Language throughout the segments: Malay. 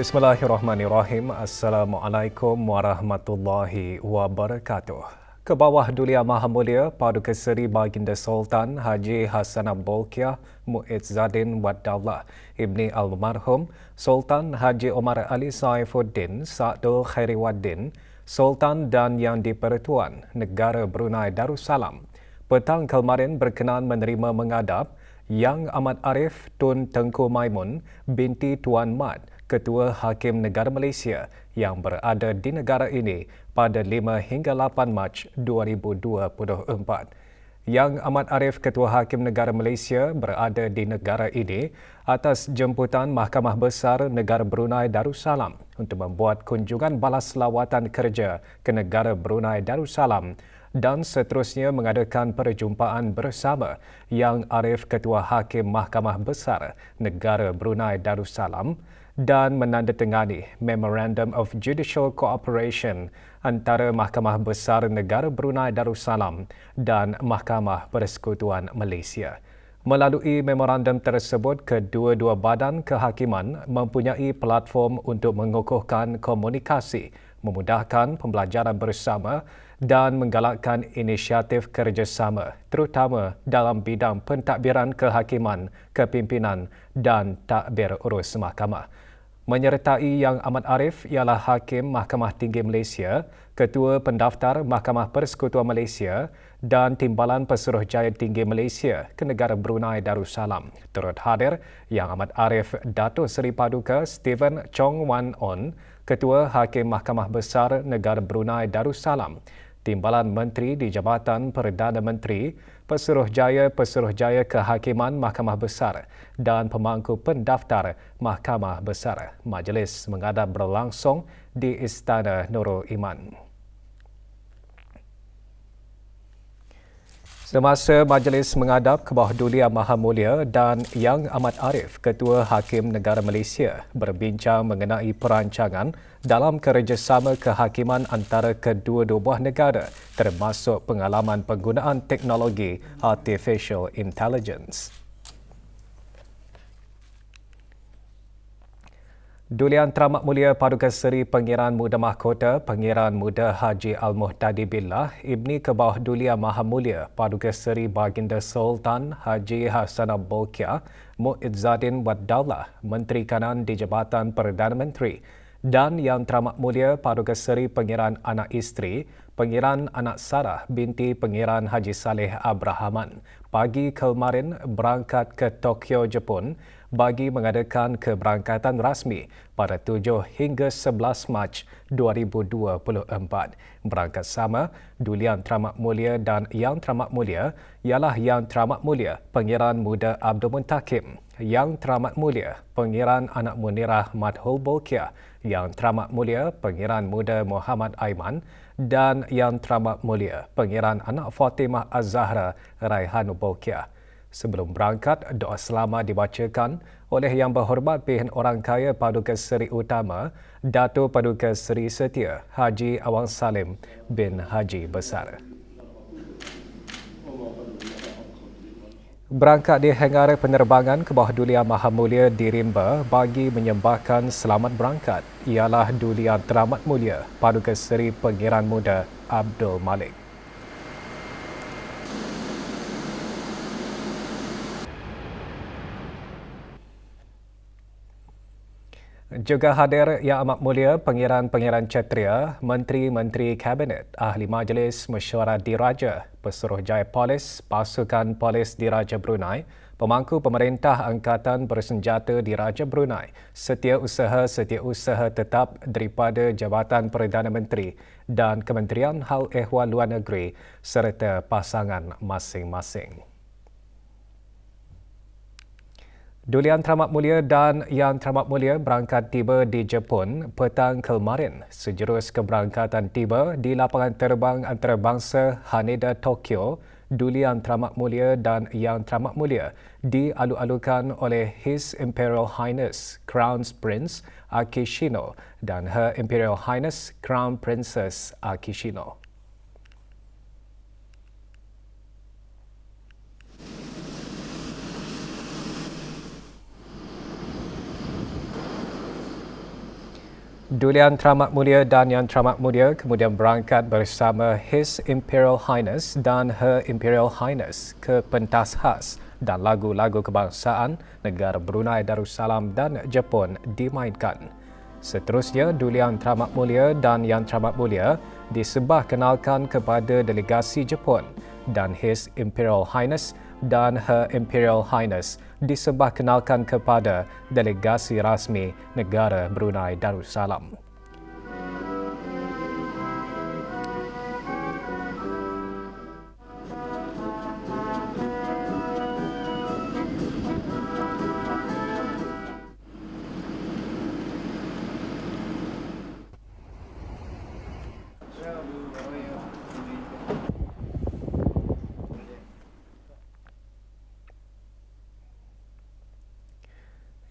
Bismillahirrahmanirrahim. Assalamualaikum warahmatullahi wabarakatuh. Ke bawah Dulia Maha Mulia, Paduka Seri Baginda Sultan Haji Hassan Abolkia Mu'id Zadin Wad Ibni Almarhum, Sultan Haji Omar Ali Saifuddin Sa'dul Waddin Sultan dan Yang di Negara Brunei Darussalam, petang kemarin berkenan menerima mengadap Yang Amat Arif Tun Tengku Maimun binti Tuan Mat Ketua Hakim Negara Malaysia yang berada di negara ini pada 5 hingga 8 Mac 2024. Yang Amat Arif Ketua Hakim Negara Malaysia berada di negara ini atas jemputan Mahkamah Besar Negara Brunei Darussalam untuk membuat kunjungan balas lawatan kerja ke negara Brunei Darussalam dan seterusnya mengadakan perjumpaan bersama yang Arif Ketua Hakim Mahkamah Besar Negara Brunei Darussalam dan menandatangani Memorandum of Judicial Cooperation antara Mahkamah Besar Negara Brunei Darussalam dan Mahkamah Persekutuan Malaysia. Melalui memorandum tersebut, kedua-dua badan kehakiman mempunyai platform untuk mengukuhkan komunikasi, memudahkan pembelajaran bersama dan menggalakkan inisiatif kerjasama terutama dalam bidang pentadbiran kehakiman, kepimpinan dan takbir urus mahkamah. Menyertai yang amat arif ialah Hakim Mahkamah Tinggi Malaysia, Ketua Pendaftar Mahkamah Persekutuan Malaysia dan Timbalan pesuruhjaya Tinggi Malaysia ke negara Brunei Darussalam. Turut hadir yang amat arif Dato' Seri Paduka Stephen Chong Wan On, Ketua Hakim Mahkamah Besar Negara Brunei Darussalam. Timbalan Menteri di Jabatan Perdana Menteri, Pesuruhjaya Pesuruhjaya Kehakiman Mahkamah Besar dan Pemangku Pendaftar Mahkamah Besar. Majlis mengadap berlangsung di Istana Nurul Iman. Semasa majlis mengadap ke bawah Dulia Maha Mulia dan Yang Amat Arif, Ketua Hakim Negara Malaysia berbincang mengenai perancangan dalam kerjasama kehakiman antara kedua-dua buah negara termasuk pengalaman penggunaan teknologi Artificial Intelligence. Dulian Teramat Mulia Paduka Seri Pengiran Muda Mahkota, Pengiran Muda Haji Al-Muhtadi Billah, Ibni Kebawah Dulia Maha Mulia Paduka Seri Baginda Sultan Haji Hassan Abokya, Mu'izzadin Waddaulah, Menteri Kanan di Jabatan Perdana Menteri, dan Yang Teramat Mulia Paduka Seri Pengiran Anak Isteri, Pengiran Anak Sarah binti Pengiran Haji Saleh Abrahaman, pagi kemarin berangkat ke Tokyo, Jepun, bagi mengadakan keberangkatan rasmi pada 7 hingga 11 Mac 2024. Berangkat sama, Dulian Teramat Mulia dan Yang Teramat Mulia ialah Yang Teramat Mulia Pengiran Muda Abdul Muntakim, Yang Teramat Mulia Pengiran Anak Munirah Madhul Bolkiah, Yang Teramat Mulia Pengiran Muda Muhammad Aiman dan Yang Teramat Mulia Pengiran Anak Fatimah Az-Zahra Raihan Bolkiah. Sebelum berangkat, doa selama dibacakan oleh Yang Berhormat Pihin Orang Kaya Paduka Seri Utama, Dato' Paduka Seri Setia, Haji Awang Salim bin Haji Besar. Berangkat di hangar penerbangan ke bawah Dulia Maha Mulia di Rimba bagi menyembahkan selamat berangkat ialah Dulia Teramat Mulia Paduka Seri Pengiran Muda Abdul Malik. Juga hadir Yang Amat Mulia Pengiran-Pengiran Cetria, Menteri-Menteri Kabinet, Ahli Majlis Mesyuarat Diraja, Pesuruhjaya Polis, Pasukan Polis Diraja Brunei, Pemangku Pemerintah Angkatan Bersenjata Diraja Brunei, Setiausaha-Setiausaha Tetap daripada Jabatan Perdana Menteri dan Kementerian Hal Ehwal Luar Negeri serta pasangan masing-masing. Dulian Teramat Mulia dan Yang Teramat Mulia berangkat tiba di Jepun petang kemarin sejurus keberangkatan tiba di lapangan terbang antarabangsa Haneda Tokyo Dulian Teramat Mulia dan Yang Teramat Mulia dialu-alukan oleh His Imperial Highness Crown Prince Akishino dan Her Imperial Highness Crown Princess Akishino. Dulian Teramat Mulia dan Yang Teramat Mulia kemudian berangkat bersama His Imperial Highness dan Her Imperial Highness ke pentas khas dan lagu-lagu kebangsaan negara Brunei Darussalam dan Jepun dimainkan. Seterusnya, Dulian Teramat Mulia dan Yang Teramat Mulia disebah kenalkan kepada delegasi Jepun dan His Imperial Highness dan Her Imperial Highness disembahkenalkan kepada delegasi rasmi negara Brunei Darussalam.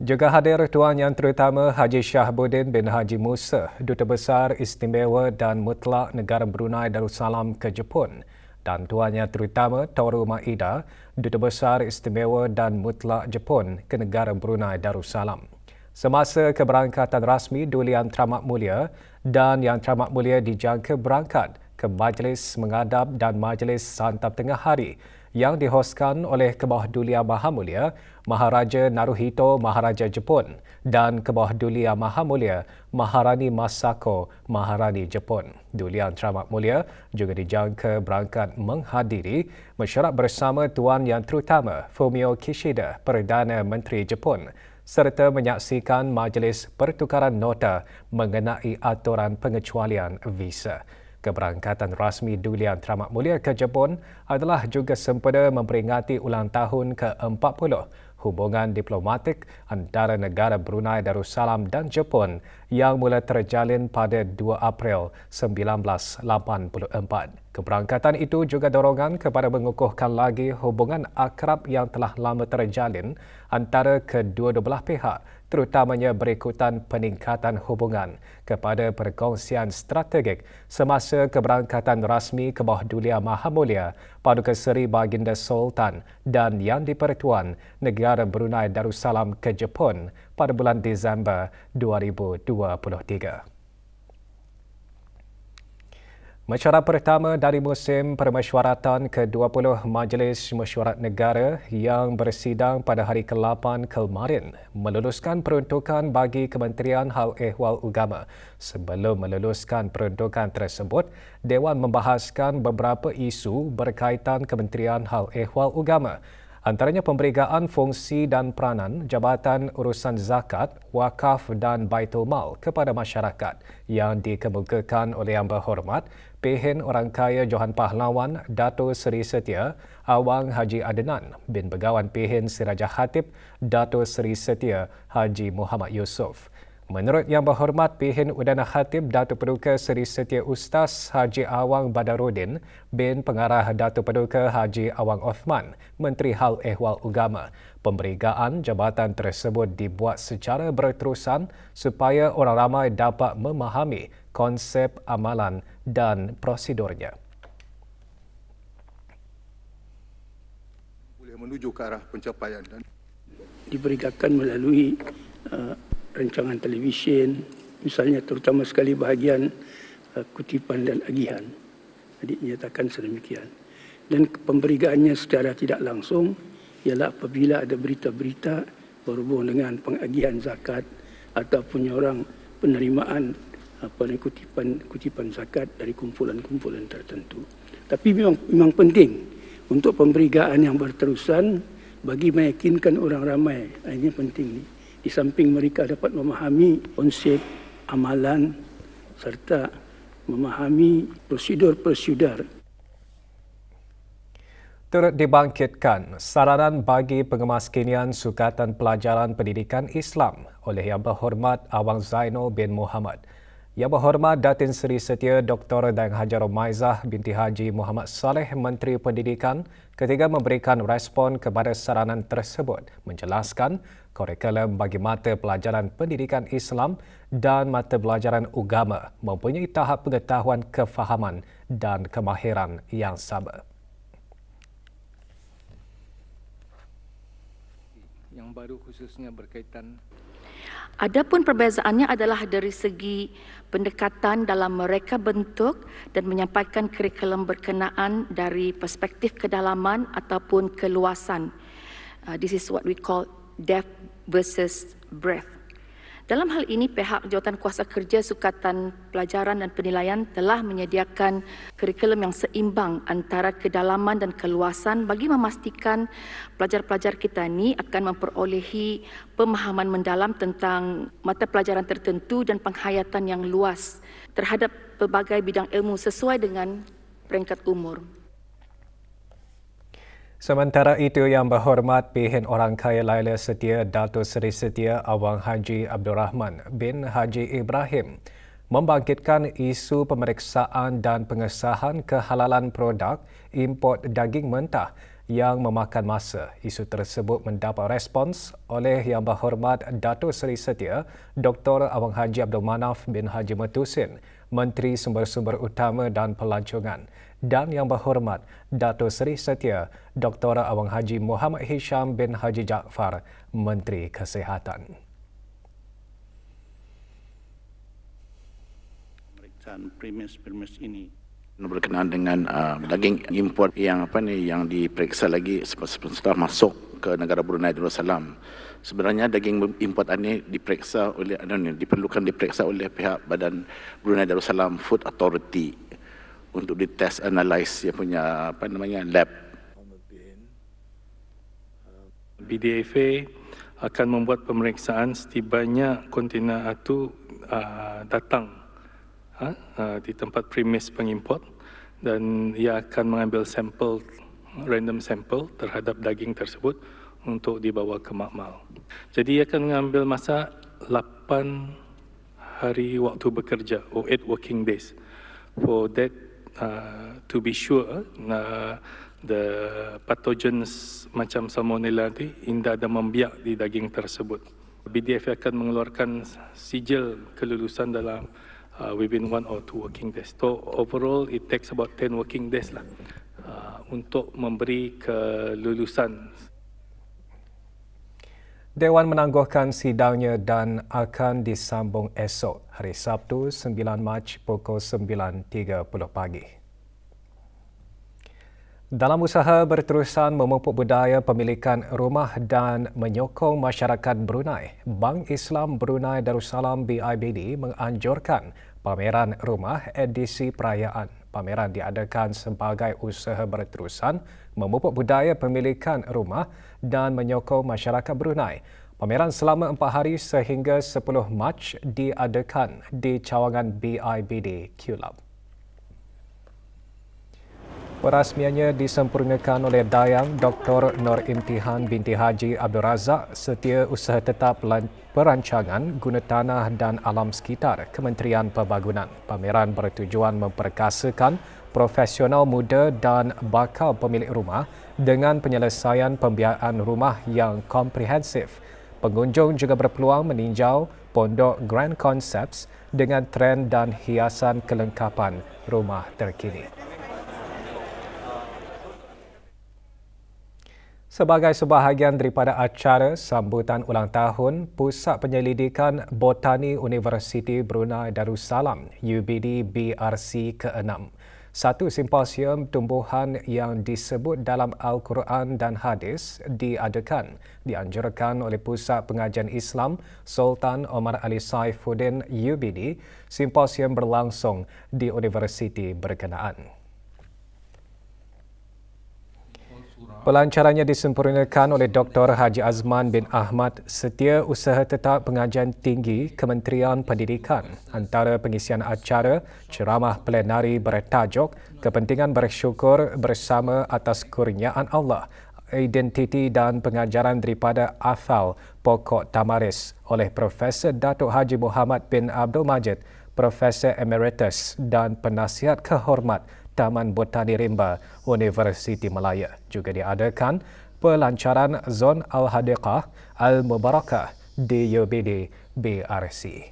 Juga hadir Tuan Yang Terutama Haji Shahbuddin bin Haji Musa, Duta Besar Istimewa dan Mutlak Negara Brunei Darussalam ke Jepun dan Tuan Yang Terutama Toru Maida, Duta Besar Istimewa dan Mutlak Jepun ke Negara Brunei Darussalam. Semasa keberangkatan rasmi Duli Yang Teramat Mulia dan Yang Teramat Mulia dijangka berangkat ke Majlis Mengadap dan Majlis Santap Tengah Hari yang dihoskan oleh Kebahdulia Mahamulia Maharaja Naruhito Maharaja Jepun dan Kebahdulia Mahamulia Maharani Masako Maharani Jepun. Dulian Teramat Mulia juga dijangka berangkat menghadiri mesyuarat bersama Tuan Yang Terutama Fumio Kishida Perdana Menteri Jepun serta menyaksikan majlis pertukaran nota mengenai aturan pengecualian visa. Keberangkatan rasmi Dulian Teramat Mulia ke Jepun adalah juga sempena memperingati ulang tahun ke-40 hubungan diplomatik antara negara Brunei Darussalam dan Jepun yang mula terjalin pada 2 April 1984. Keberangkatan itu juga dorongan kepada mengukuhkan lagi hubungan akrab yang telah lama terjalin antara kedua-dua belah pihak terutamanya berikutan peningkatan hubungan kepada perkongsian strategik semasa keberangkatan rasmi ke bawah Dulia Mahamulia Paduka Seri Baginda Sultan dan Yang Dipertuan Negara Brunei Darussalam ke Jepun pada bulan Disember 2023. Mesyuarat pertama dari musim permesyuaratan ke-20 Majlis Mesyuarat Negara yang bersidang pada hari ke-8 kemarin meluluskan peruntukan bagi Kementerian Hal Ehwal Ugama. Sebelum meluluskan peruntukan tersebut, Dewan membahaskan beberapa isu berkaitan Kementerian Hal Ehwal Ugama antaranya pemberigaan fungsi dan peranan Jabatan Urusan Zakat, Wakaf dan Baitul Mal kepada masyarakat yang dikemukakan oleh Yang Berhormat Pehen Orang Kaya Johan Pahlawan Dato Seri Setia Awang Haji Adenan bin Begawan Pehen Siraja Hatib, Dato Seri Setia Haji Muhammad Yusof. Menurut Yang Berhormat Pehen Udana Khatib Dato Paduka Seri Setia Ustaz Haji Awang Badarudin bin Pengarah Dato Paduka Haji Awang Osman, Menteri Hal Ehwal Ugama, pemberigaan jabatan tersebut dibuat secara berterusan supaya orang ramai dapat memahami konsep amalan dan prosedurnya. Boleh menuju ke arah pencapaian dan diberikan melalui uh, rancangan televisyen, misalnya terutama sekali bahagian uh, kutipan dan agihan. Jadi nyatakan sedemikian. Dan pemberigaannya secara tidak langsung ialah apabila ada berita-berita berhubung dengan pengagihan zakat ataupun orang penerimaan apa ni kutipan kutipan zakat dari kumpulan-kumpulan tertentu. Tapi memang memang penting untuk pemberigaan yang berterusan bagi meyakinkan orang ramai. Ah, ini penting ni. Di samping mereka dapat memahami konsep amalan serta memahami prosedur-prosedur Turut dibangkitkan saranan bagi pengemaskinian Sukatan Pelajaran Pendidikan Islam oleh Yang Berhormat Awang Zainal bin Muhammad. Yang berhormat Datin Seri Setia Dr. Dang Hajar Maizah binti Haji Muhammad Saleh Menteri Pendidikan ketika memberikan respon kepada saranan tersebut menjelaskan kurikulum bagi mata pelajaran pendidikan Islam dan mata pelajaran agama mempunyai tahap pengetahuan kefahaman dan kemahiran yang sama. Yang baru khususnya berkaitan Adapun perbezaannya adalah dari segi pendekatan dalam mereka bentuk dan menyampaikan kurikulum berkenaan dari perspektif kedalaman ataupun keluasan. Uh, this is what we call depth versus breadth. Dalam hal ini, pihak jawatan kuasa kerja Sukatan Pelajaran dan Penilaian telah menyediakan kurikulum yang seimbang antara kedalaman dan keluasan bagi memastikan pelajar-pelajar kita ini akan memperolehi pemahaman mendalam tentang mata pelajaran tertentu dan penghayatan yang luas terhadap pelbagai bidang ilmu sesuai dengan peringkat umur. Sementara itu yang berhormat pihin orang kaya Laila Setia Dato Seri Setia Awang Haji Abdul Rahman bin Haji Ibrahim membangkitkan isu pemeriksaan dan pengesahan kehalalan produk import daging mentah yang memakan masa. Isu tersebut mendapat respons oleh Yang Berhormat Dato Seri Setia Dr. Awang Haji Abdul Manaf bin Haji Metusin, Menteri Sumber-Sumber Utama dan Pelancongan dan yang berhormat Dato Seri Setia Dr. Awang Haji Muhammad Hisham bin Haji Jaafar, Menteri Kesihatan. Pemeriksaan premis-premis ini berkenaan dengan uh, daging import yang apa ni yang diperiksa lagi setelah masuk ke negara Brunei Darussalam. Sebenarnya daging import ini diperiksa oleh ni, eh, diperlukan diperiksa oleh pihak badan Brunei Darussalam Food Authority untuk di-test, analyze dia punya apa namanya lab. BDFA akan membuat pemeriksaan setibanya kontena itu uh, ah, datang ha, uh, di tempat premis pengimport dan ia akan mengambil sampel random sampel terhadap daging tersebut untuk dibawa ke makmal. Jadi ia akan mengambil masa 8 hari waktu bekerja or 8 working days for that Uh, to be sure uh, the pathogens macam salmonella nanti indah dan membiak di daging tersebut. BDF akan mengeluarkan sijil kelulusan dalam uh, within one or two working days. So overall it takes about 10 working days lah uh, untuk memberi kelulusan. Dewan menangguhkan sidangnya dan akan disambung esok hari Sabtu 9 Mac pukul 9.30 pagi. Dalam usaha berterusan memupuk budaya pemilikan rumah dan menyokong masyarakat Brunei, Bank Islam Brunei Darussalam BIBD menganjurkan pameran rumah edisi perayaan. Pameran diadakan sebagai usaha berterusan memupuk budaya pemilikan rumah dan menyokong masyarakat Brunei. Pameran selama empat hari sehingga 10 Mac diadakan di cawangan BIBD Kulab. Perasmiannya disempurnakan oleh Dayang Dr. Nur Imtihan binti Haji Abdul Razak Setiausaha Tetap Perancangan Guna Tanah dan Alam Sekitar Kementerian Pembangunan. Pameran bertujuan memperkasakan profesional muda dan bakal pemilik rumah dengan penyelesaian pembiayaan rumah yang komprehensif. Pengunjung juga berpeluang meninjau Pondok Grand Concepts dengan trend dan hiasan kelengkapan rumah terkini. Sebagai sebahagian daripada acara sambutan ulang tahun, Pusat Penyelidikan Botani Universiti Brunei Darussalam, UBD BRC ke-6, satu simposium tumbuhan yang disebut dalam Al-Quran dan Hadis diadakan, dianjurkan oleh Pusat Pengajian Islam Sultan Omar Ali Saifuddin UBD. Simposium berlangsung di universiti berkenaan. Pelancarannya disempurnakan oleh Dr. Haji Azman bin Ahmad Setia Usaha Tetap Pengajian Tinggi Kementerian Pendidikan antara pengisian acara ceramah plenari bertajuk Kepentingan Bersyukur Bersama Atas Kurniaan Allah Identiti dan Pengajaran daripada Athal Pokok Tamaris oleh Profesor Datuk Haji Muhammad bin Abdul Majid Profesor Emeritus dan Penasihat Kehormat Taman Botani Rimba, Universiti Malaya. Juga diadakan pelancaran Zon Al-Hadiqah Al-Mubarakah DUBD BRC.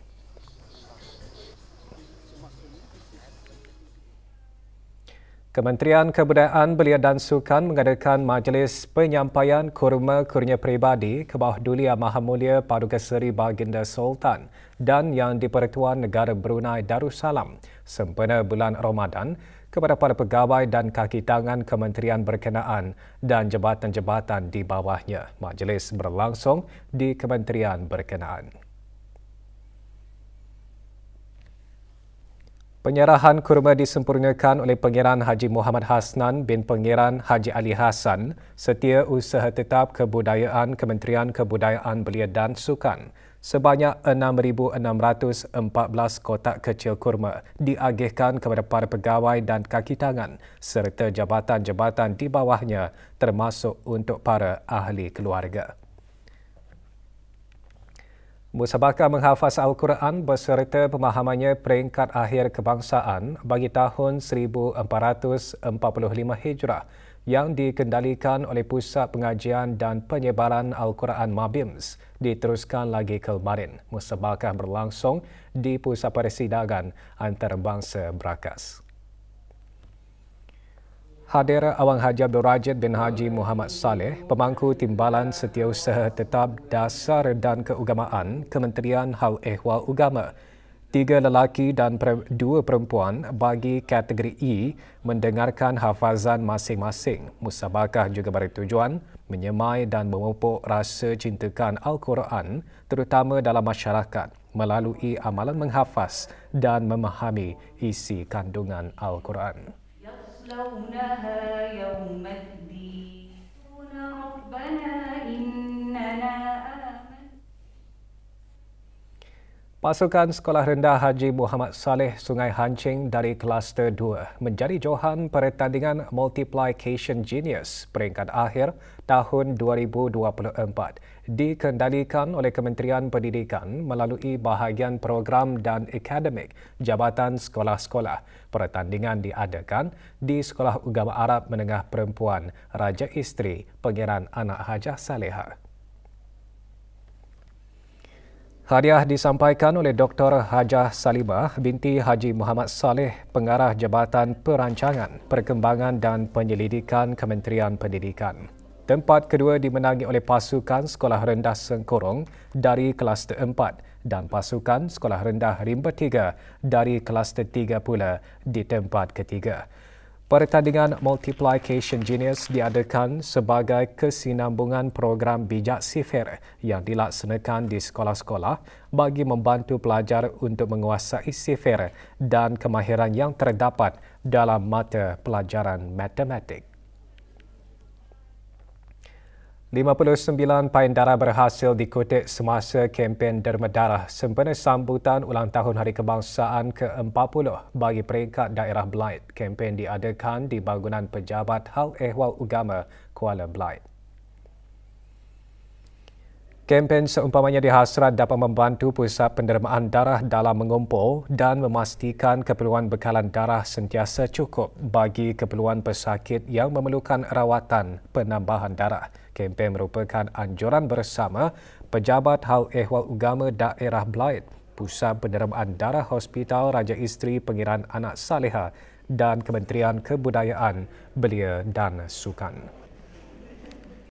Kementerian Kebudayaan Belia dan Sukan mengadakan majlis penyampaian kurma kurnia peribadi ke bawah Dulia Maha Mulia Paduka Seri Baginda Sultan dan Yang di-Pertuan Negara Brunei Darussalam sempena bulan Ramadan kepada para pegawai dan kaki tangan kementerian berkenaan dan jabatan-jabatan di bawahnya. Majlis berlangsung di kementerian berkenaan. Penyerahan kurma disempurnakan oleh Pengiran Haji Muhammad Hasnan bin Pengiran Haji Ali Hasan, Setia Usaha Tetap Kebudayaan Kementerian Kebudayaan Belia dan Sukan sebanyak 6,614 kotak kecil kurma diagihkan kepada para pegawai dan kaki tangan serta jabatan-jabatan di bawahnya termasuk untuk para ahli keluarga. Musabakah menghafaz Al-Quran berserta pemahamannya peringkat akhir kebangsaan bagi tahun 1445 Hijrah yang dikendalikan oleh Pusat Pengajian dan Penyebaran Al-Quran Mabims diteruskan lagi ke kemarin musabakah berlangsung di Pusat Persidangan Antarabangsa Berakas. Hadir Awang Haji Abdul Rajid bin Haji Muhammad Saleh, pemangku timbalan setiausaha tetap dasar dan keugamaan Kementerian Hal Ehwal Ugama tiga lelaki dan dua perempuan bagi kategori E mendengarkan hafazan masing-masing. Musabakah juga bertujuan menyemai dan memupuk rasa cintakan Al-Quran terutama dalam masyarakat melalui amalan menghafaz dan memahami isi kandungan Al-Quran. Pasukan Sekolah Rendah Haji Muhammad Saleh Sungai Hancing dari Kluster 2 menjadi johan pertandingan Multiplication Genius peringkat akhir tahun 2024 dikendalikan oleh Kementerian Pendidikan melalui bahagian program dan akademik Jabatan Sekolah-Sekolah. Pertandingan diadakan di Sekolah Agama Arab Menengah Perempuan Raja Isteri Pengiran Anak Hajah Salehah. Hadiah disampaikan oleh Dr. Hajah Salibah binti Haji Muhammad Saleh, Pengarah Jabatan Perancangan, Perkembangan dan Penyelidikan Kementerian Pendidikan. Tempat kedua dimenangi oleh pasukan Sekolah Rendah Sengkorong dari kelas 4 dan pasukan Sekolah Rendah Rimba Tiga dari kelas 3 pula di tempat ketiga. Pertandingan Multiplication Genius diadakan sebagai kesinambungan program bijak sifir yang dilaksanakan di sekolah-sekolah bagi membantu pelajar untuk menguasai sifir dan kemahiran yang terdapat dalam mata pelajaran matematik. 59 pain darah berhasil dikutip semasa kempen derma darah sempena sambutan ulang tahun Hari Kebangsaan ke-40 bagi peringkat daerah Blight. Kempen diadakan di Bangunan Pejabat Hal Ehwal Ugama, Kuala Blight. Kempen seumpamanya dihasrat dapat membantu pusat pendermaan darah dalam mengumpul dan memastikan keperluan bekalan darah sentiasa cukup bagi keperluan pesakit yang memerlukan rawatan penambahan darah. Kempen merupakan anjuran bersama Pejabat Hal Ehwal Ugama Daerah Blight, Pusat Penderamaan Darah Hospital Raja Isteri Pengiran Anak Saleha dan Kementerian Kebudayaan, Belia dan Sukan.